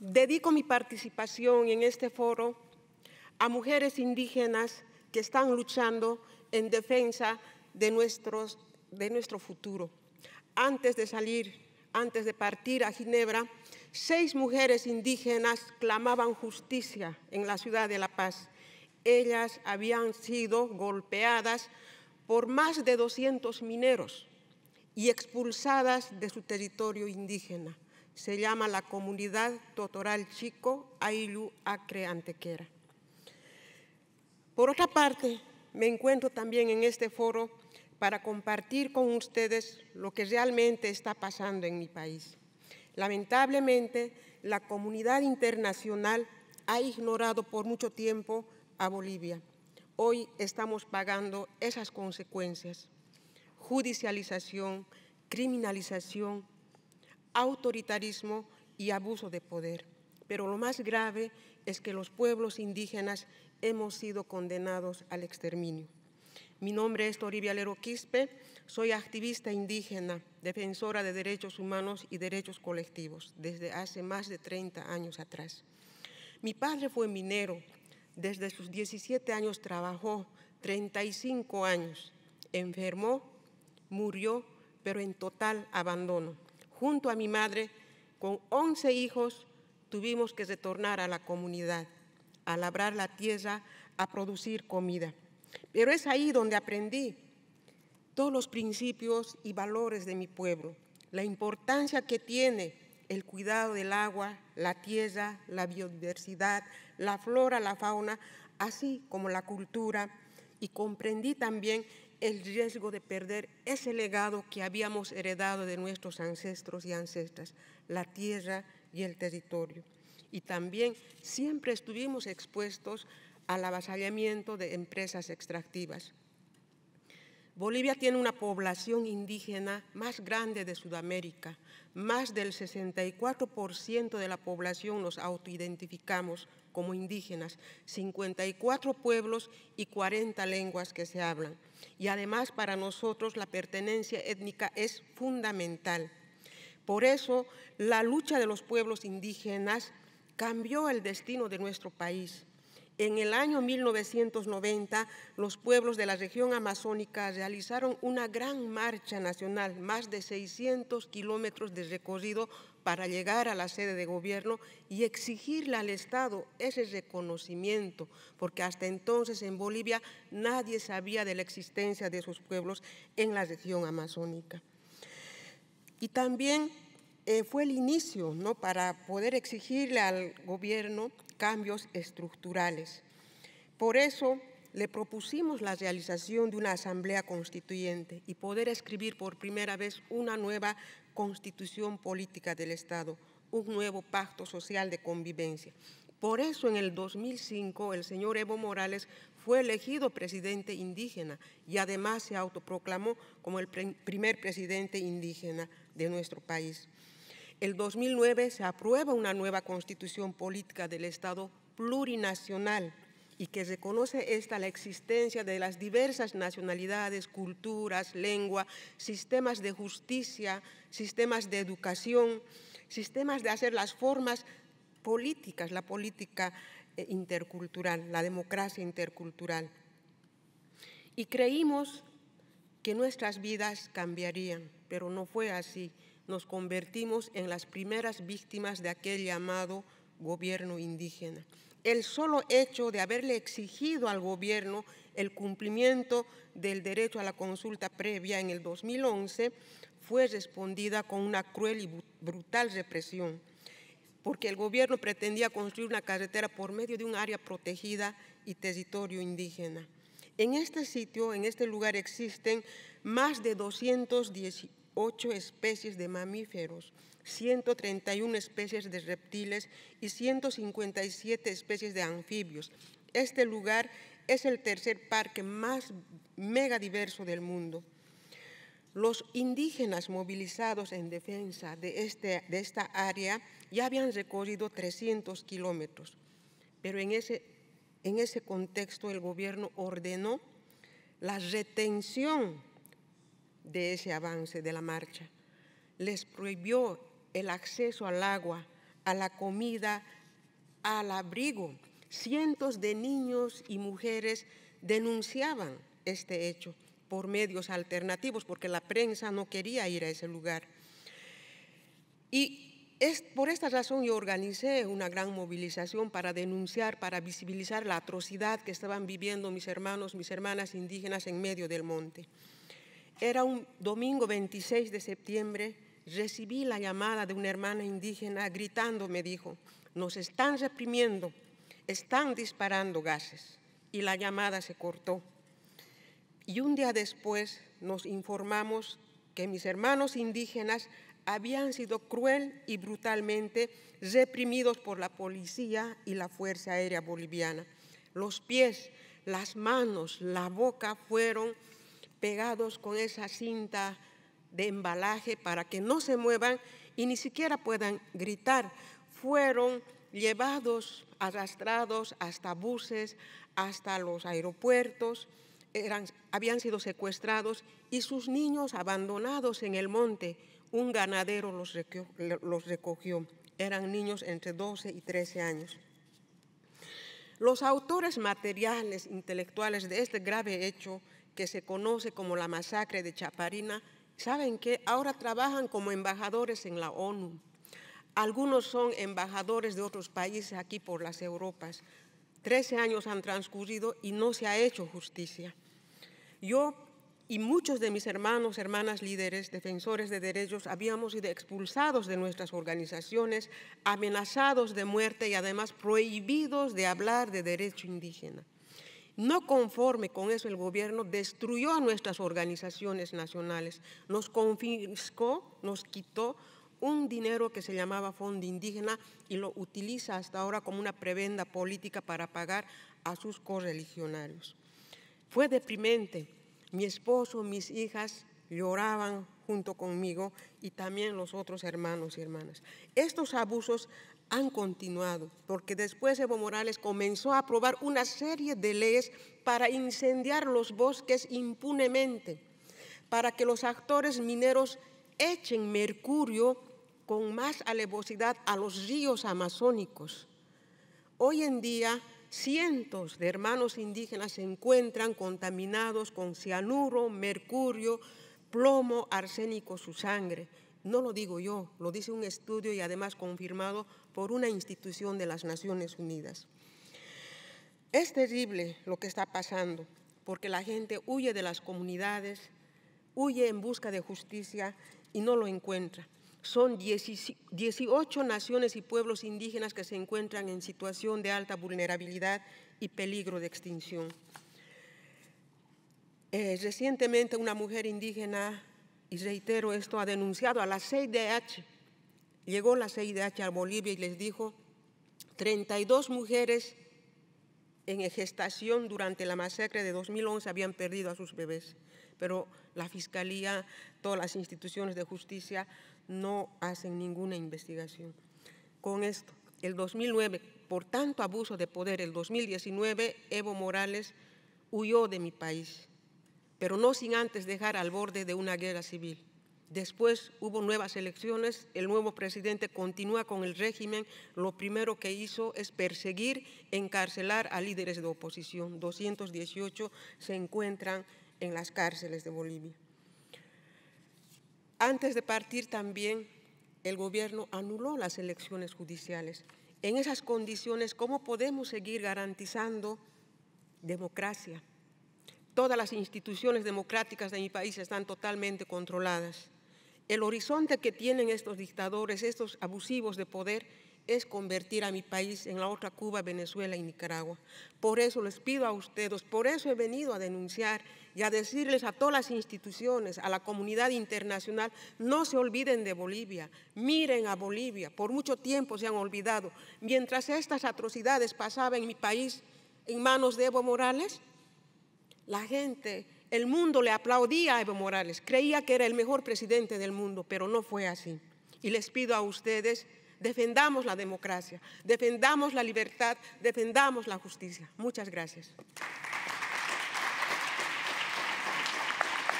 Dedico mi participación en este foro a mujeres indígenas que están luchando en defensa de, nuestro futuro. Antes de salir, antes de partir a Ginebra, seis mujeres indígenas clamaban justicia en la ciudad de La Paz. Ellas habían sido golpeadas por más de 200 mineros y expulsadas de su territorio indígena. Se llama la comunidad Totoral Chico Ailu Acre Antequera. Por otra parte, me encuentro también en este foro para compartir con ustedes lo que realmente está pasando en mi país. Lamentablemente, la comunidad internacional ha ignorado por mucho tiempo a Bolivia. Hoy estamos pagando esas consecuencias. Judicialización, criminalización, autoritarismo y abuso de poder. Pero lo más grave es que los pueblos indígenas hemos sido condenados al exterminio. Mi nombre es Toribia Lero Quispe, soy activista indígena, defensora de derechos humanos y derechos colectivos desde hace más de 30 años atrás. Mi padre fue minero, desde sus 17 años trabajó 35 años, enfermó, murió, pero en total abandono junto a mi madre, con 11 hijos, tuvimos que retornar a la comunidad, a labrar la tierra, a producir comida. Pero es ahí donde aprendí todos los principios y valores de mi pueblo, la importancia que tiene el cuidado del agua, la tierra, la biodiversidad, la flora, la fauna, así como la cultura, y comprendí también el riesgo de perder ese legado que habíamos heredado de nuestros ancestros y ancestras, la tierra y el territorio. Y también siempre estuvimos expuestos al avasallamiento de empresas extractivas. Bolivia tiene una población indígena más grande de Sudamérica. Más del 64% de la población nos autoidentificamos como indígenas, 54 pueblos y 40 lenguas que se hablan. Y además para nosotros la pertenencia étnica es fundamental. Por eso la lucha de los pueblos indígenas cambió el destino de nuestro país. En el año 1990, los pueblos de la región amazónica realizaron una gran marcha nacional, más de 600 kilómetros de recorrido para llegar a la sede de gobierno y exigirle al Estado ese reconocimiento, porque hasta entonces en Bolivia nadie sabía de la existencia de esos pueblos en la región amazónica. Y también eh, fue el inicio ¿no? para poder exigirle al gobierno cambios estructurales. Por eso le propusimos la realización de una asamblea constituyente y poder escribir por primera vez una nueva constitución política del Estado, un nuevo pacto social de convivencia. Por eso en el 2005 el señor Evo Morales fue elegido presidente indígena y además se autoproclamó como el primer presidente indígena de nuestro país el 2009 se aprueba una nueva constitución política del Estado plurinacional y que reconoce esta la existencia de las diversas nacionalidades, culturas, lengua, sistemas de justicia, sistemas de educación, sistemas de hacer las formas políticas, la política eh, intercultural, la democracia intercultural. Y creímos que nuestras vidas cambiarían, pero no fue así nos convertimos en las primeras víctimas de aquel llamado gobierno indígena. El solo hecho de haberle exigido al gobierno el cumplimiento del derecho a la consulta previa en el 2011 fue respondida con una cruel y brutal represión, porque el gobierno pretendía construir una carretera por medio de un área protegida y territorio indígena. En este sitio, en este lugar, existen más de 210, 8 especies de mamíferos, 131 especies de reptiles y 157 especies de anfibios. Este lugar es el tercer parque más megadiverso del mundo. Los indígenas movilizados en defensa de, este, de esta área ya habían recorrido 300 kilómetros, pero en ese, en ese contexto el gobierno ordenó la retención de ese avance de la marcha. Les prohibió el acceso al agua, a la comida, al abrigo. Cientos de niños y mujeres denunciaban este hecho por medios alternativos porque la prensa no quería ir a ese lugar. Y es, por esta razón yo organicé una gran movilización para denunciar, para visibilizar la atrocidad que estaban viviendo mis hermanos, mis hermanas indígenas en medio del monte. Era un domingo 26 de septiembre, recibí la llamada de una hermana indígena gritando, me dijo, nos están reprimiendo, están disparando gases. Y la llamada se cortó. Y un día después nos informamos que mis hermanos indígenas habían sido cruel y brutalmente reprimidos por la policía y la Fuerza Aérea Boliviana. Los pies, las manos, la boca fueron pegados con esa cinta de embalaje para que no se muevan y ni siquiera puedan gritar. Fueron llevados, arrastrados hasta buses, hasta los aeropuertos, eran, habían sido secuestrados y sus niños abandonados en el monte. Un ganadero los los recogió. Eran niños entre 12 y 13 años. Los autores materiales, intelectuales de este grave hecho que se conoce como la masacre de Chaparina, ¿saben que Ahora trabajan como embajadores en la ONU. Algunos son embajadores de otros países aquí por las Europas. Trece años han transcurrido y no se ha hecho justicia. Yo y muchos de mis hermanos, hermanas líderes, defensores de derechos, habíamos sido expulsados de nuestras organizaciones, amenazados de muerte y además prohibidos de hablar de derecho indígena. No conforme con eso, el gobierno destruyó a nuestras organizaciones nacionales, nos confiscó, nos quitó un dinero que se llamaba Fondo Indígena y lo utiliza hasta ahora como una prebenda política para pagar a sus correligionarios. Fue deprimente. Mi esposo, mis hijas lloraban junto conmigo y también los otros hermanos y hermanas. Estos abusos han continuado, porque después Evo Morales comenzó a aprobar una serie de leyes para incendiar los bosques impunemente, para que los actores mineros echen mercurio con más alevosidad a los ríos amazónicos. Hoy en día, cientos de hermanos indígenas se encuentran contaminados con cianuro, mercurio, plomo, arsénico, su sangre no lo digo yo, lo dice un estudio y además confirmado por una institución de las Naciones Unidas. Es terrible lo que está pasando, porque la gente huye de las comunidades, huye en busca de justicia y no lo encuentra. Son 18 naciones y pueblos indígenas que se encuentran en situación de alta vulnerabilidad y peligro de extinción. Eh, recientemente una mujer indígena y reitero esto, ha denunciado a la CIDH. Llegó la CIDH a Bolivia y les dijo, 32 mujeres en gestación durante la masacre de 2011 habían perdido a sus bebés, pero la Fiscalía, todas las instituciones de justicia no hacen ninguna investigación. Con esto, el 2009, por tanto abuso de poder, el 2019, Evo Morales huyó de mi país pero no sin antes dejar al borde de una guerra civil. Después hubo nuevas elecciones, el nuevo presidente continúa con el régimen, lo primero que hizo es perseguir, encarcelar a líderes de oposición. 218 se encuentran en las cárceles de Bolivia. Antes de partir también, el gobierno anuló las elecciones judiciales. En esas condiciones, ¿cómo podemos seguir garantizando democracia? Todas las instituciones democráticas de mi país están totalmente controladas. El horizonte que tienen estos dictadores, estos abusivos de poder, es convertir a mi país en la otra Cuba, Venezuela y Nicaragua. Por eso les pido a ustedes, por eso he venido a denunciar y a decirles a todas las instituciones, a la comunidad internacional, no se olviden de Bolivia, miren a Bolivia, por mucho tiempo se han olvidado. Mientras estas atrocidades pasaban en mi país en manos de Evo Morales, la gente, el mundo le aplaudía a Evo Morales, creía que era el mejor presidente del mundo, pero no fue así. Y les pido a ustedes, defendamos la democracia, defendamos la libertad, defendamos la justicia. Muchas gracias.